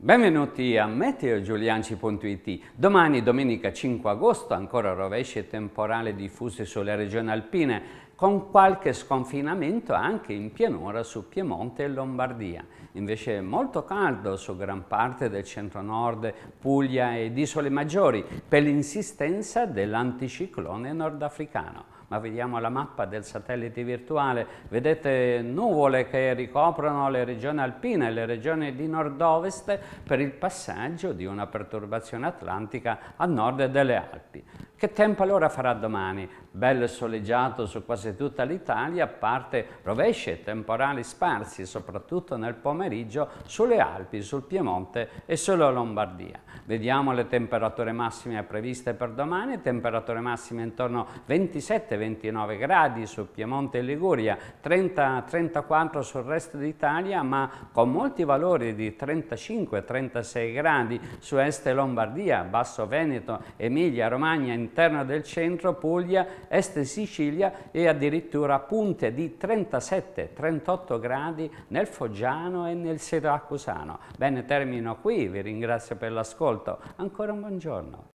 Benvenuti a meteogiulianci.it. Domani, domenica 5 agosto, ancora rovesce temporale diffuse sulle regioni alpine, con qualche sconfinamento anche in pianura su Piemonte e Lombardia. Invece molto caldo su gran parte del centro-nord, Puglia ed isole maggiori, per l'insistenza dell'anticiclone nordafricano ma vediamo la mappa del satellite virtuale, vedete nuvole che ricoprono le regioni alpine, e le regioni di nord-ovest per il passaggio di una perturbazione atlantica a nord delle Alpi. Che tempo allora farà domani? bello e soleggiato su quasi tutta l'Italia, a parte rovesci e temporali sparsi, soprattutto nel pomeriggio, sulle Alpi, sul Piemonte e sulla Lombardia. Vediamo le temperature massime previste per domani, temperature massime intorno a 27-29 gradi su Piemonte e Liguria, 30-34 sul resto d'Italia, ma con molti valori di 35-36 gradi su est Lombardia, Basso Veneto, Emilia, Romagna, interno del centro, Puglia Est Sicilia e addirittura punte di 37-38 gradi nel Foggiano e nel Siracusano. Bene, termino qui, vi ringrazio per l'ascolto. Ancora un buongiorno.